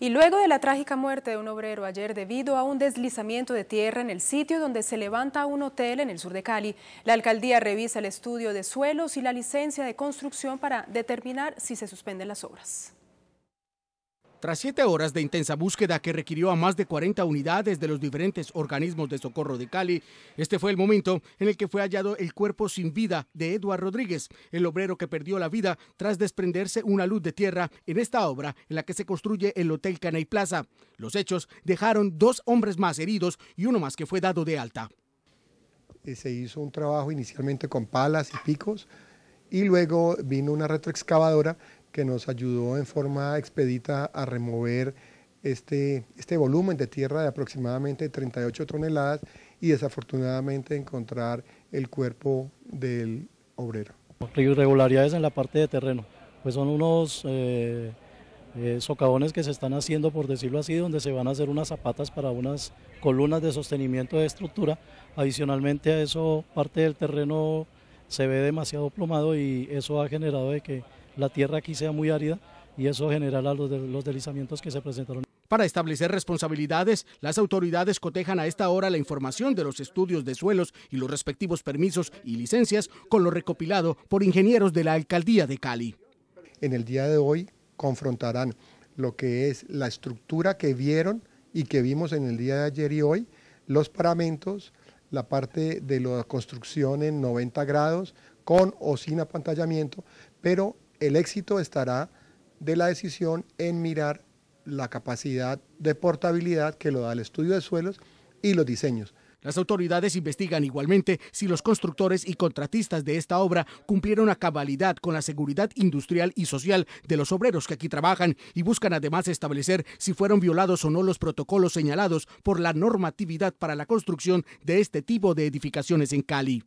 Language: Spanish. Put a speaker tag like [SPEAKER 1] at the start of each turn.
[SPEAKER 1] Y luego de la trágica muerte de un obrero ayer debido a un deslizamiento de tierra en el sitio donde se levanta un hotel en el sur de Cali, la alcaldía revisa el estudio de suelos y la licencia de construcción para determinar si se suspenden las obras. Tras siete horas de intensa búsqueda que requirió a más de 40 unidades de los diferentes organismos de socorro de Cali, este fue el momento en el que fue hallado el cuerpo sin vida de Eduard Rodríguez, el obrero que perdió la vida tras desprenderse una luz de tierra en esta obra en la que se construye el Hotel Canay Plaza. Los hechos dejaron dos hombres más heridos y uno más que fue dado de alta.
[SPEAKER 2] Eh, se hizo un trabajo inicialmente con palas y picos y luego vino una retroexcavadora que nos ayudó en forma expedita a remover este, este volumen de tierra de aproximadamente 38 toneladas y desafortunadamente encontrar el cuerpo del
[SPEAKER 3] obrero. Irregularidades en la parte de terreno, pues son unos eh, eh, socavones que se están haciendo, por decirlo así, donde se van a hacer unas zapatas para unas columnas de sostenimiento de estructura. Adicionalmente a eso, parte del terreno se ve demasiado plomado y eso ha generado de
[SPEAKER 1] que la tierra aquí sea muy árida y eso generará los, deslizamientos que se presentaron. Para establecer responsabilidades, las autoridades cotejan a esta hora la información de los estudios de suelos y los respectivos permisos y licencias con lo recopilado por ingenieros de la Alcaldía de Cali. En el día de
[SPEAKER 2] hoy confrontarán lo que es la estructura que vieron y que vimos en el día de ayer y hoy, los paramentos, la parte de la construcción en 90 grados con o sin apantallamiento, pero el éxito estará de la decisión en mirar la capacidad de portabilidad que lo da el estudio de suelos y los diseños.
[SPEAKER 1] Las autoridades investigan igualmente si los constructores y contratistas de esta obra cumplieron a cabalidad con la seguridad industrial y social de los obreros que aquí trabajan y buscan además establecer si fueron violados o no los protocolos señalados por la normatividad para la construcción de este tipo de edificaciones en Cali.